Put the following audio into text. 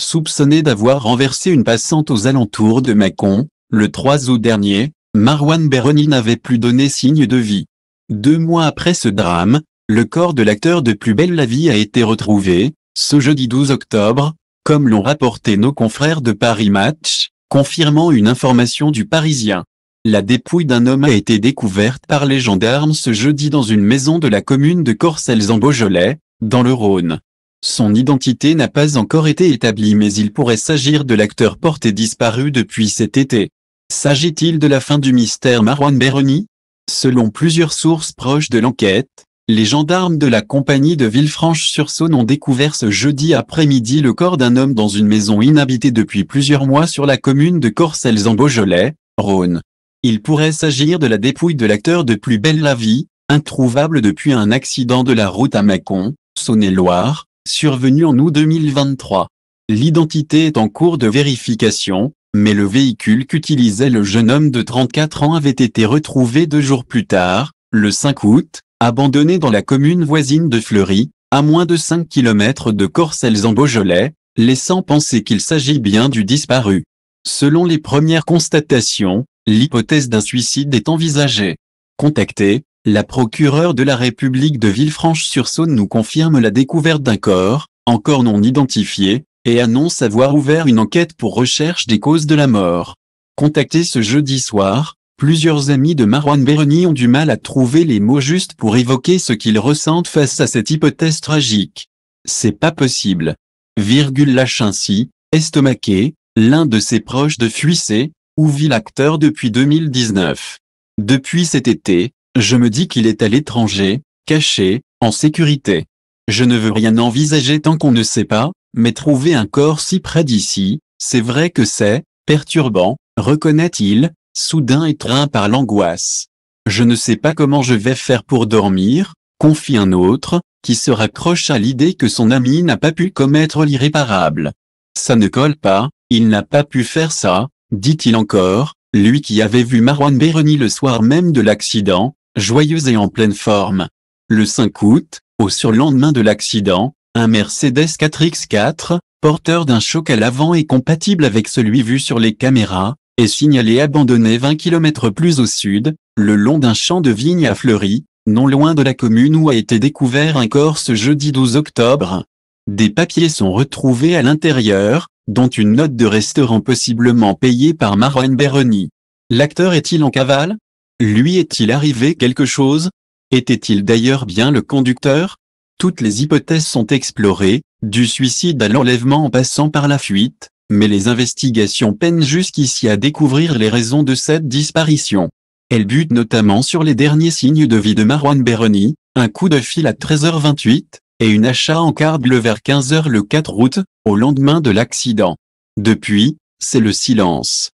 soupçonné d'avoir renversé une passante aux alentours de Mâcon, le 3 août dernier, Marwan Béroni n'avait plus donné signe de vie. Deux mois après ce drame, le corps de l'acteur de Plus belle la vie a été retrouvé, ce jeudi 12 octobre, comme l'ont rapporté nos confrères de Paris Match, confirmant une information du Parisien. La dépouille d'un homme a été découverte par les gendarmes ce jeudi dans une maison de la commune de Corcelles en Beaujolais, dans le Rhône. Son identité n'a pas encore été établie mais il pourrait s'agir de l'acteur porté disparu depuis cet été. S'agit-il de la fin du mystère Marwan Beroni Selon plusieurs sources proches de l'enquête, les gendarmes de la compagnie de Villefranche-sur-Saône ont découvert ce jeudi après-midi le corps d'un homme dans une maison inhabitée depuis plusieurs mois sur la commune de Corcelles en Beaujolais, Rhône. Il pourrait s'agir de la dépouille de l'acteur de Plus belle la vie, introuvable depuis un accident de la route à Mâcon, Saône-et-Loire, Survenu en août 2023. L'identité est en cours de vérification, mais le véhicule qu'utilisait le jeune homme de 34 ans avait été retrouvé deux jours plus tard, le 5 août, abandonné dans la commune voisine de Fleury, à moins de 5 km de Corcelles en Beaujolais, laissant penser qu'il s'agit bien du disparu. Selon les premières constatations, l'hypothèse d'un suicide est envisagée. Contacté, la procureure de la République de Villefranche-sur-Saône nous confirme la découverte d'un corps, encore non identifié, et annonce avoir ouvert une enquête pour recherche des causes de la mort. Contacté ce jeudi soir, plusieurs amis de Marwan Berni ont du mal à trouver les mots justes pour évoquer ce qu'ils ressentent face à cette hypothèse tragique. C'est pas possible. Virgule lâche ainsi, estomaqué, l'un de ses proches de Fuissé, où vit l'acteur depuis 2019. Depuis cet été, je me dis qu'il est à l'étranger, caché, en sécurité. Je ne veux rien envisager tant qu'on ne sait pas, mais trouver un corps si près d'ici, c'est vrai que c'est, perturbant, reconnaît-il, soudain étreint par l'angoisse. Je ne sais pas comment je vais faire pour dormir, confie un autre, qui se raccroche à l'idée que son ami n'a pas pu commettre l'irréparable. Ça ne colle pas, il n'a pas pu faire ça, dit-il encore, lui qui avait vu Marwan Béroni le soir même de l'accident, joyeuse et en pleine forme. Le 5 août, au surlendemain de l'accident, un Mercedes 4X4, porteur d'un choc à l'avant et compatible avec celui vu sur les caméras, est signalé abandonné 20 km plus au sud, le long d'un champ de vignes à Fleury, non loin de la commune où a été découvert un corps ce jeudi 12 octobre. Des papiers sont retrouvés à l'intérieur, dont une note de restaurant possiblement payée par Marwan Béroni. L'acteur est-il en cavale lui est-il arrivé quelque chose Était-il d'ailleurs bien le conducteur Toutes les hypothèses sont explorées, du suicide à l'enlèvement en passant par la fuite, mais les investigations peinent jusqu'ici à découvrir les raisons de cette disparition. Elles butent notamment sur les derniers signes de vie de Marwan Beroni, un coup de fil à 13h28, et une achat en carte vers 15h le 4 août, au lendemain de l'accident. Depuis, c'est le silence.